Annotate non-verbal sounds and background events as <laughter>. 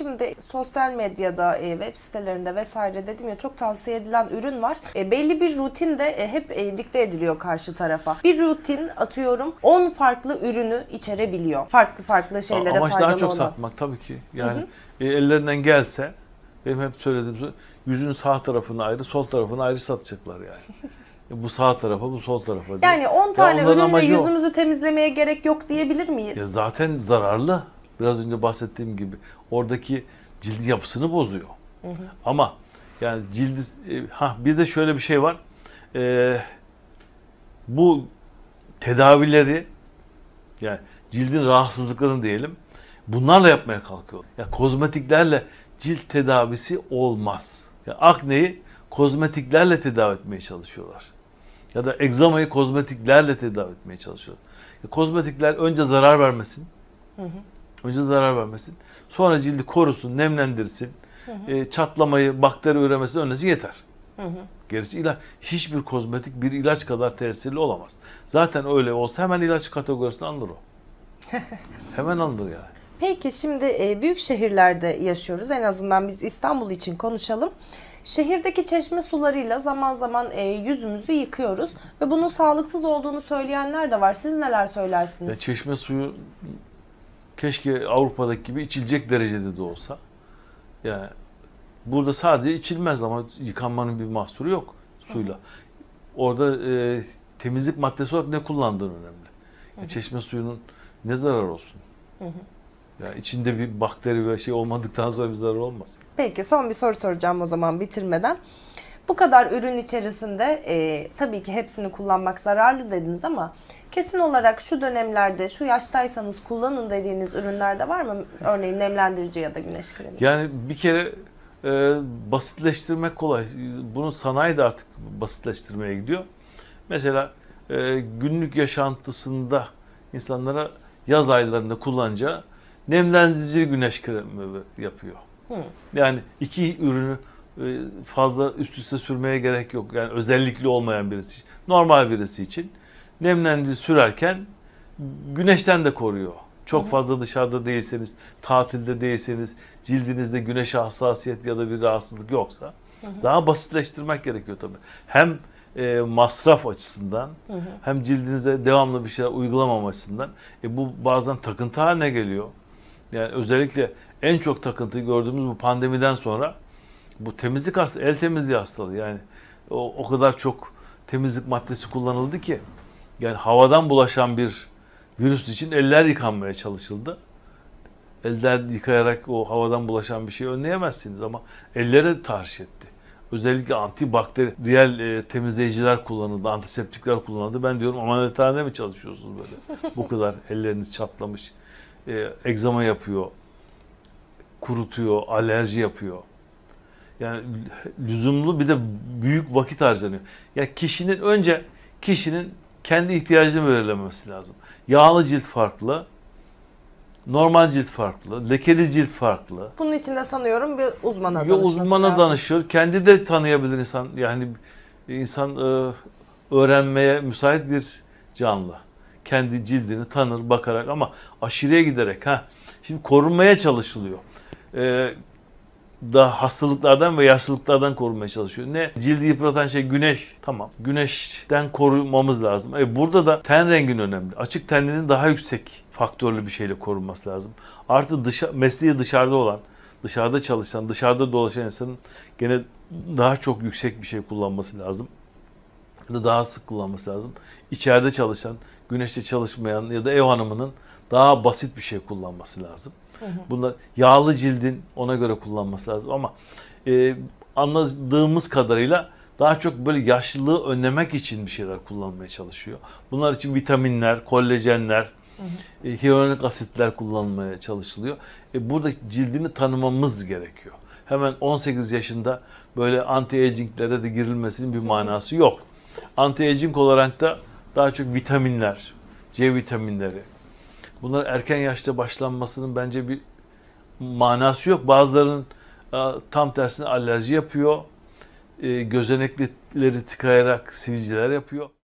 Şimdi sosyal medyada, e, web sitelerinde vesaire dedim ya çok tavsiye edilen ürün var. E, belli bir rutin de e, hep e, dikte ediliyor karşı tarafa. Bir rutin atıyorum 10 farklı ürünü içerebiliyor. Farklı farklı şeylere Amaç faydalı Amaç daha çok olan. satmak tabii ki. Yani hı hı. E, ellerinden gelse benim hep söylediğim yüzün sağ tarafını ayrı sol tarafını ayrı satacaklar yani. E, bu sağ tarafa bu sol tarafa diye. Yani 10 tane ya ürünle yüzümüzü o. temizlemeye gerek yok diyebilir miyiz? Ya zaten zararlı. Biraz önce bahsettiğim gibi oradaki cildin yapısını bozuyor. Hı hı. Ama yani cildi e, ha bir de şöyle bir şey var. E, bu tedavileri yani cildin rahatsızlıklarını diyelim. Bunlarla yapmaya kalkıyor. Ya kozmetiklerle cilt tedavisi olmaz. Ya akneyi kozmetiklerle tedavi etmeye çalışıyorlar. Ya da egzamayı kozmetiklerle tedavi etmeye çalışıyorlar. Ya kozmetikler önce zarar vermesin. Hı hı. Önce zarar vermesin. Sonra cildi korusun, nemlendirsin. Hı hı. E, çatlamayı, bakteri üremesini önlesi yeter. Hı hı. Gerisi ilaç, hiçbir kozmetik bir ilaç kadar tesirli olamaz. Zaten öyle olsa hemen ilaç kategorisini alır o. <laughs> hemen alır yani. Peki şimdi e, büyük şehirlerde yaşıyoruz. En azından biz İstanbul için konuşalım. Şehirdeki çeşme sularıyla zaman zaman e, yüzümüzü yıkıyoruz ve bunun sağlıksız olduğunu söyleyenler de var. Siz neler söylersiniz? Ya çeşme suyu Keşke Avrupa'daki gibi içilecek derecede de olsa. Yani burada sadece içilmez ama yıkanmanın bir mahsuru yok suyla. Orada e, temizlik maddesi olarak ne kullandığın önemli. Hı e, çeşme suyunun ne zarar olsun? Hı Yani içinde bir bakteri ve şey olmadıktan sonra bir zarar olmaz. Peki son bir soru soracağım o zaman bitirmeden. Bu kadar ürün içerisinde e, tabii ki hepsini kullanmak zararlı dediniz ama kesin olarak şu dönemlerde şu yaştaysanız kullanın dediğiniz ürünlerde var mı? Örneğin nemlendirici ya da güneş kremi. Yani bir kere e, basitleştirmek kolay. Bunu sanayi de artık basitleştirmeye gidiyor. Mesela e, günlük yaşantısında insanlara yaz aylarında kullanacağı nemlendirici güneş kremi yapıyor. Hı. Yani iki ürünü e, fazla üst üste sürmeye gerek yok. Yani özellikli olmayan birisi için. Normal birisi için. Nemlendirici sürerken güneşten de koruyor. Çok fazla dışarıda değilseniz, tatilde değilseniz, cildinizde güneşe hassasiyet ya da bir rahatsızlık yoksa daha basitleştirmek gerekiyor tabii. Hem e, masraf açısından hı hı. hem cildinize devamlı bir şeyler uygulamam açısından e, bu bazen takıntı haline geliyor. Yani özellikle en çok takıntıyı gördüğümüz bu pandemiden sonra bu temizlik hastalığı, el temizliği hastalığı yani o, o kadar çok temizlik maddesi kullanıldı ki yani havadan bulaşan bir virüs için eller yıkanmaya çalışıldı. Eller yıkayarak o havadan bulaşan bir şeyi önleyemezsiniz ama ellere tahriş etti. Özellikle antibakteriyel e, temizleyiciler kullanıldı, antiseptikler kullanıldı. Ben diyorum ameliyathanede mi çalışıyorsunuz böyle? <laughs> Bu kadar elleriniz çatlamış, e, egzama yapıyor, kurutuyor, alerji yapıyor. Yani lüzumlu bir de büyük vakit harcanıyor. Ya yani kişinin önce kişinin kendi ihtiyacını belirlemesi lazım. Yağlı cilt farklı, normal cilt farklı, lekeli cilt farklı. Bunun için de sanıyorum bir uzmana bir danışması uzmana lazım. danışır. Kendi de tanıyabilir insan. Yani insan e, öğrenmeye müsait bir canlı. Kendi cildini tanır bakarak ama aşırıya giderek ha. Şimdi korunmaya çalışılıyor. E, da hastalıklardan ve yaşlılıklardan korumaya çalışıyor. Ne cildi yıpratan şey güneş. Tamam. Güneşten korumamız lazım. E burada da ten rengin önemli. Açık tenlinin daha yüksek faktörlü bir şeyle korunması lazım. Artı dışa, mesleği dışarıda olan, dışarıda çalışan, dışarıda dolaşan insanın gene daha çok yüksek bir şey kullanması lazım. Da daha sık kullanması lazım. İçeride çalışan, güneşte çalışmayan ya da ev hanımının daha basit bir şey kullanması lazım. Bunda yağlı cildin ona göre kullanması lazım ama e, anladığımız kadarıyla daha çok böyle yaşlılığı önlemek için bir şeyler kullanmaya çalışıyor. Bunlar için vitaminler, kollajenler, hı E, hyaluronik asitler kullanmaya çalışılıyor. E, burada cildini tanımamız gerekiyor. Hemen 18 yaşında böyle anti-aginglere de girilmesinin bir manası yok. Anti-aging olarak da daha çok vitaminler, C vitaminleri, bunlar erken yaşta başlanmasının bence bir manası yok. Bazılarının e, tam tersine alerji yapıyor. E, gözenekleri tıkayarak sivilceler yapıyor.